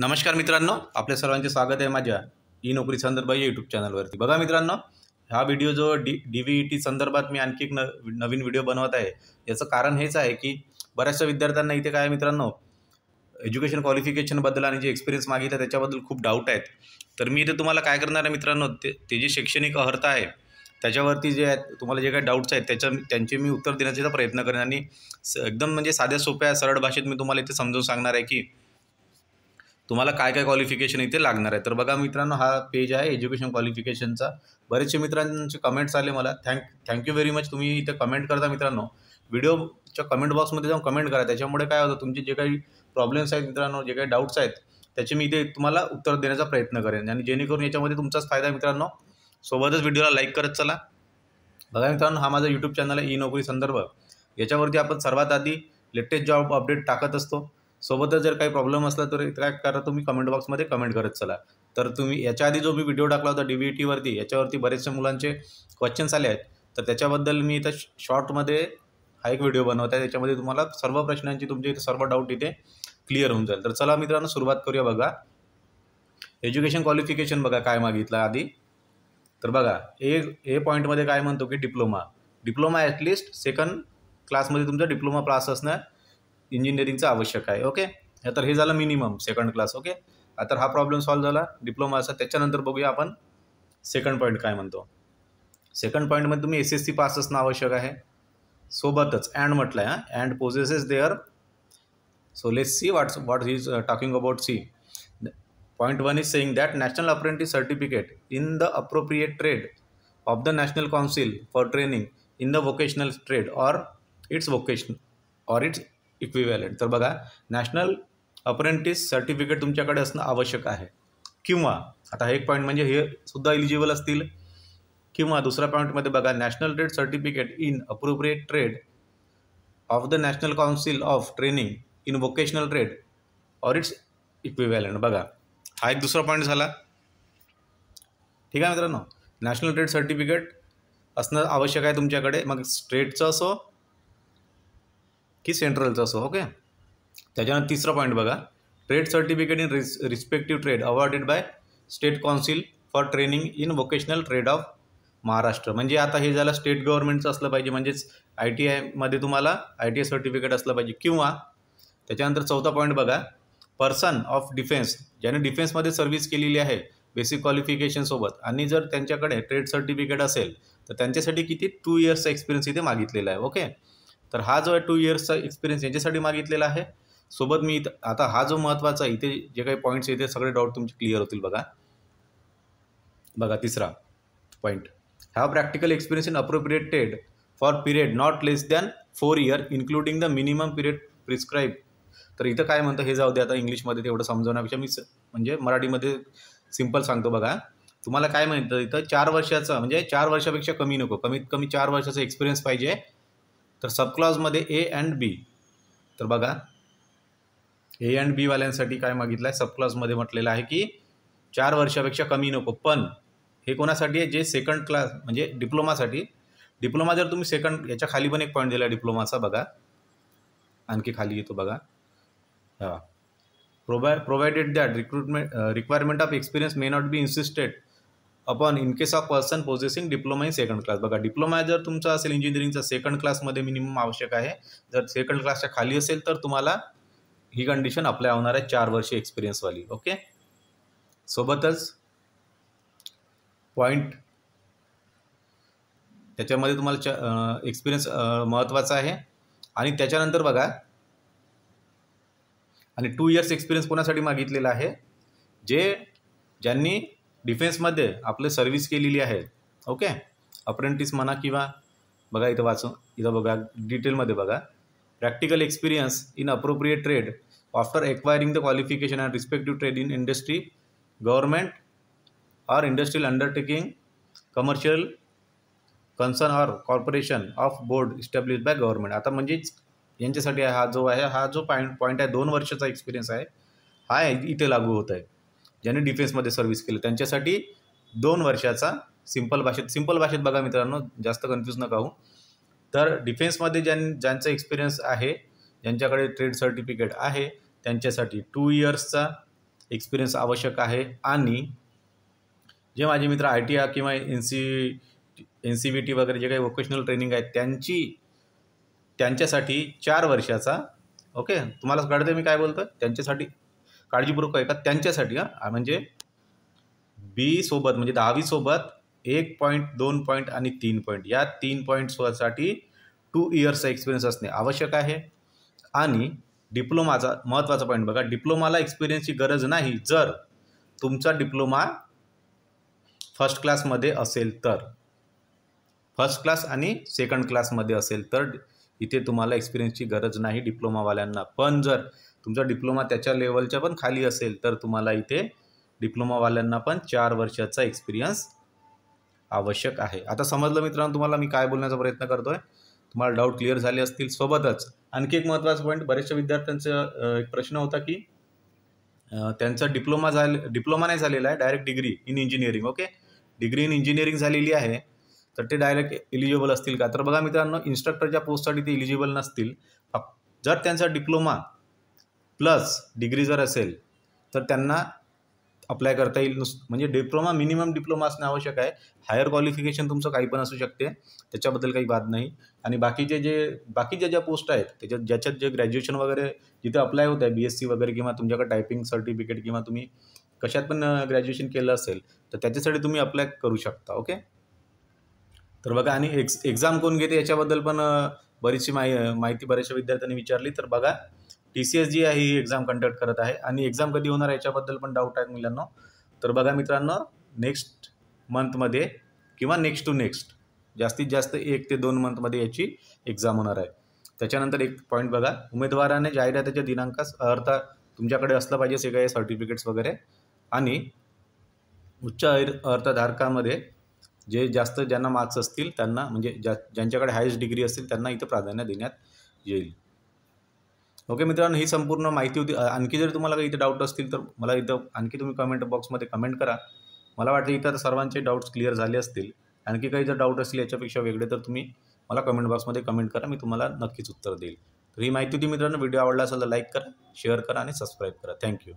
नमस्कार मित्रांनो आपल्या सर्वांचे स्वागत आहे माझ्या ई नोकरी संदर्भ या यूट्यूब चॅनलवरती बघा मित्रांनो हा व्हिडिओ जो D D V E T संदर्भात मी आणखी एक न नवीन व्हिडिओ बनवत आहे याचं कारण हेच आहे की बऱ्याचशा विद्यार्थ्यांना इथे काय मित्रांनो एज्युकेशन क्वालिफिकेशनबद्दल आणि जे एक्सपिरियन्स मागितला त्याच्याबद्दल खूप डाऊट आहेत तर मी इथे तुम्हाला काय करणार आहे मित्रांनो ते ते जे शैक्षणिक अर्थ आहे त्याच्यावरती जे आहेत तुम्हाला जे काही डाऊट्स आहेत त्याच्या त्यांचे मी उत्तर देण्याचा प्रयत्न करेन आणि एकदम म्हणजे साध्या सोप्या सरळ भाषेत मी तुम्हाला इथे समजून सांगणार आहे की तुम्हाला काय काय क्वालिफिकेशन इथे लागणार आहे तर बघा मित्रांनो हा पेज आहे एज्युकेशन क्वालिफिकेशनचा बरेचसे मित्रांचे कमेंट्स आले मला थँक थँक्यू व्हेरी मच तुम्ही इथे कमेंट करता मित्रांनो व्हिडिओच्या कमेंट बॉक्समध्ये जाऊन कमेंट करा त्याच्यामुळे काय होतं तुमचे जे काही प्रॉब्लेम्स आहेत मित्रांनो जे काही डाऊट्स आहेत त्याचे मी इथे तुम्हाला उत्तर देण्याचा प्रयत्न करेन आणि जेणेकरून याच्यामध्ये तुमचाच फायदा आहे मित्रांनो सोबतच व्हिडिओला लाईक करत चला बघा मित्रांनो हा माझा यूट्यूब चॅनल आहे ई नोकरी संदर्भ याच्यावरती आपण सर्वात आधी लेटेस्ट जॉब अपडेट टाकत असतो सोबतच जर काही प्रॉब्लेम असला तर काय करा तुम्ही कमेंट बॉक्समध्ये कमेंट करत चला तर तुम्ही याच्या आधी जो मी व्हिडिओ टाकला होता डी व्ही टीवरती e याच्यावरती बरेचशा मुलांचे क्वेश्चन्स आले आहेत तर त्याच्याबद्दल मी इथं शॉर्टमध्ये हा एक व्हिडिओ बनवत आहे त्याच्यामध्ये तुम्हाला सर्व प्रश्नांची तुमचे सर्व डाऊट इथे क्लिअर होऊन जाईल तर चला मित्रांनो सुरुवात करूया बघा एज्युकेशन क्वालिफिकेशन बघा काय मागितलं आधी तर बघा ए ए पॉईंटमध्ये काय म्हणतो की डिप्लोमा डिप्लोमा ॲटलिस्ट सेकंड क्लासमध्ये तुमचा डिप्लोमा पास असणार इंजिनिअरिंगचं आवश्यक आहे ओके तर हे झालं मिनिमम सेकंड क्लास ओके आता हा प्रॉब्लेम सॉल्व्ह झाला डिप्लोमाचा त्याच्यानंतर बघूया आपण सेकंड पॉईंट काय म्हणतो सेकंड पॉईंटमध्ये तुम्ही एस एस सी पास असणं आवश्यक आहे सोबतच अँड म्हटलं आहे हां and possesses there so let's see what's what is talking about C point one is saying that national apprentice certificate in the appropriate trade of the national council for training in the vocational trade or its vocation or its equivalent तर बघा national apprentice certificate तुमच्याकडे असणं आवश्यक आहे किंवा आता एक point म्हणजे हे सुद्धा एलिजिबल असतील किंवा दुसऱ्या पॉईंटमध्ये बघा national trade certificate in appropriate trade of the national council of training in vocational trade or its equivalent बघा हा एक दुसरा पॉईंट झाला ठीक आहे मित्रांनो नॅशनल ट्रेड सर्टिफिकेट असणं आवश्यक आहे तुमच्याकडे मग स्ट्रेटचं असो की सेंट्रलचं असो ओके त्याच्यानंतर तिसरा पॉईंट बघा trade certificate in res respective trade awarded by state council for training in vocational trade of Maharashtra म्हणजे आता हे झालं स्टेट गव्हर्नमेंटचं असलं पाहिजे म्हणजेच आय टी आयमध्ये तुम्हाला आय टी आय सर्टिफिकेट असलं पाहिजे किंवा त्याच्यानंतर चौथा पॉईंट बघा पर्सन ऑफ डिफेन्स ज्याने डिफेन्समध्ये सर्व्हिस केलेली आहे बेसिक क्वालिफिकेशनसोबत आणि जर त्यांच्याकडे ट्रेड सर्टिफिकेट असेल तर त्यांच्यासाठी किती टू इयर्सचा एक्सपिरियन्स इथे मागितलेला आहे ओके तर हा जो आहे टू इयर्सचा एक्सपिरियन्स यांच्यासाठी मागितलेला आहे सोबत मी आता हा जो महत्त्वाचा इथे जे काही पॉईंट्स येते सगळे डाऊट तुमचे क्लिअर होतील बघा बघा तिसरा point have practical experience in appropriated for period not less than four year including the minimum period prescribe तर इथं काय म्हणतं हे जाऊ दे आता इंग्लिशमध्ये तेवढं समजवण्यापेक्षा मी म्हणजे मराठीमध्ये सिम्पल सांगतो बघा तुम्हाला काय म्हणतं इथं चार वर्षाचं म्हणजे चार वर्षापेक्षा कमी नको कमीत कमी चार वर्षाचा एक्सपिरियन्स पाहिजे तर सबक्लॉजमध्ये ए अँड बी तर बघा ए अँड बीवाल्यांसाठी काय मागितलं आहे सबक्लॉजमध्ये म्हटलेलं आहे की चार वर्षापेक्षा कमी नको पण हे कोणासाठी आहे जे सेकंड क्लास म्हणजे डिप्लोमासाठी डिप्लोमा जर तुम्ही सेकंड याच्या खाली पण एक पॉईंट दिला डिप्लोमाचा बघा आणखी खाली येतो बघा हां provi provided that recruitment requirement of experience may not be insisted upon in case of person possessing diploma in second class बघा डिप्लोमा जर तुमचा असेल इंजिनिअरिंगचा सेकंड क्लासमध्ये मिनिमम आवश्यक आहे जर सेकंड क्लासच्या खाली असेल तर तुम्हाला ही कंडिशन अप्लाय होणार आहे चार वर्षे एक्सपिरियन्सवाली ओके सोबतच पॉईंट त्याच्यामध्ये तुम्हाला एक्सपिरियन्स महत्त्वाचा आहे आणि त्याच्यानंतर बघा आणि टू इयर्स एक्सपिरियन्स कोणासाठी मागितलेला आहे जे ज्यांनी डिफेन्समध्ये आपले सर्व्हिस केलेली आहे ओके अप्रेंटिस म्हणा किंवा बघा इथं वाचून इथं बघा डिटेलमध्ये बघा practical experience in appropriate trade after acquiring the qualification and respective trade in industry government or industrial undertaking commercial concern or corporation of board establish by government आता म्हणजेच यांच्यासाठी हा जो आहे हा जो पॉईंट पॉईंट आहे दोन वर्षाचा एक्सपिरियन्स आहे हा इथे लागू होत आहे ज्यांनी डिफेन्समध्ये सर्व्हिस केलं त्यांच्यासाठी दोन वर्षाचा सिंपल भाषेत सिंपल भाषेत बघा मित्रांनो जास्त कन्फ्यूज नका हो तर डिफेन्समध्ये ज्यां ज्यांचा एक्सपिरियन्स आहे ज्यांच्याकडे ट्रेड सर्टिफिकेट आहे त्यांच्यासाठी टू इयर्सचा एक्सपिरियन्स आवश्यक आहे आणि जे माझे मित्र आय टी आर किंवा N C N C B T वगैरे जे काही वोकेशनल ट्रेनिंग आहेत त्यांची त्यांच्यासाठी चार वर्षाचा ओके तुम्हाला कळतं मी काय बोलतो त्यांच्यासाठी काळजीपूर्वक ऐका त्यांच्यासाठी म्हणजे बी सोबत म्हणजे सोबत एक पॉईंट दोन पॉईंट आणि तीन पॉईंट या तीन पॉईंट्ससाठी टू इयर्सचा एक्सपिरियन्स असणे आवश्यक आहे आणि डिप्लोमाचा महत्त्वाचा पॉईंट बघा डिप्लोमाला एक्सपिरियन्सची गरज नाही जर तुमचा डिप्लोमा फर्स्ट क्लासमध्ये असेल तर फर्स्ट क्लास आणि सेकंड क्लासमध्ये असेल तर इथे तुम्हाला एक्सपिरियन्सची गरज नाही डिप्लोमावाल्यांना पण जर तुमचा डिप्लोमा त्याच्या लेवलच्या पण खाली असेल तर तुम्हाला इथे डिप्लोमावाल्यांना पण चार वर्षाचा एक्सपिरियन्स आवश्यक आहे आता समजलं मित्रांनो तुम्हाला मी काय बोलण्याचा प्रयत्न करतो आहे तुम्हाला डाऊट क्लिअर झाले असतील सोबतच आणखी एक महत्त्वाचा पॉईंट बऱ्याचशा विद्यार्थ्यांचा एक प्रश्न होता की त्यांचा डिप्लोमा झाले डिप्लोमा नाही झालेला आहे direct degree in engineering okay degree in engineering झालेली आहे तर ते डायरेक्ट एलिजिबल असतील का तर बघा मित्रांनो इन्स्ट्रक्टरच्या पोस्टसाठी ते इलिजिबल नसतील जर त्यांचा डिप्लोमा प्लस डिग्री जर असेल तर त्यांना अप्लाय करता येईल नुस म्हणजे डिप्लोमा मिनिमम डिप्लोमा असणं आवश्यक आहे हायर क्वालिफिकेशन तुमचं काही पण असू शकते त्याच्याबद्दल काही वाद नाही आणि बाकीचे जे बाकीच्या ज्या पोस्ट आहेत त्याच्यात ज्याच्यात जे ग्रॅज्युएशन वगैरे जिथे अप्लाय होत आहे बी एस सी वगैरे किंवा तुमच्याकडे टायपिंग सर्टिफिकेट किंवा तुम्ही कशात पण ग्रॅज्युएशन केलं असेल तर त्याच्यासाठी तुम्ही अप्लाय करू शकता ओके तर बघा आणि एक्स एक्झाम कोण घेते याच्याबद्दल पण बरीचशी माहिती बऱ्याचशा विद्यार्थ्यांनी विचारली तर बघा टी सी एस जी आहे ही एक्झाम कंडक्ट करत आहे आणि एक्झाम कधी होणार याच्याबद्दल पण डाऊट आहे मुलांना तर बघा मित्रांनो नेक्स्ट मंथमध्ये किंवा नेक्स्ट टू नेक्स्ट जास्तीत जास्त एक ते दोन मंथमध्ये याची एक्झाम होणार आहे त्याच्यानंतर एक पॉईंट बघा उमेदवाराने जाहिरातीच्या दिनांकास अर्था तुमच्याकडे असलं पाहिजे सगळे सर्टिफिकेट्स वगैरे आणि उच्च अर्थधारकामध्ये जे जास्त ज्यांना मार्क्स असतील त्यांना म्हणजे ज्या ज्यांच्याकडे हायेस्ट डिग्री असतील त्यांना इथं प्राधान्य देण्यात येईल ओके मित्रांनो ही संपूर्ण माहिती होती आणखी जर तुम्हाला काही इथे डाऊट असतील तर मला इथं आणखी तुम्ही कमेंट बॉक्समध्ये कमेंट करा मला वाटतं इतर सर्वांचे डाऊट्स क्लिअर झाले असतील आणखी काही जर डाऊट असतील याच्यापेक्षा वेगळे तर तुम्ही मला कमेंट बॉक्समध्ये कमेंट करा मी तुम्हाला नक्कीच उत्तर देईल तर ही माहिती होती मित्रांनो व्हिडिओ आवडला असेल तर लाईक करा शेअर करा आणि सबस्क्राईब करा थँक्यू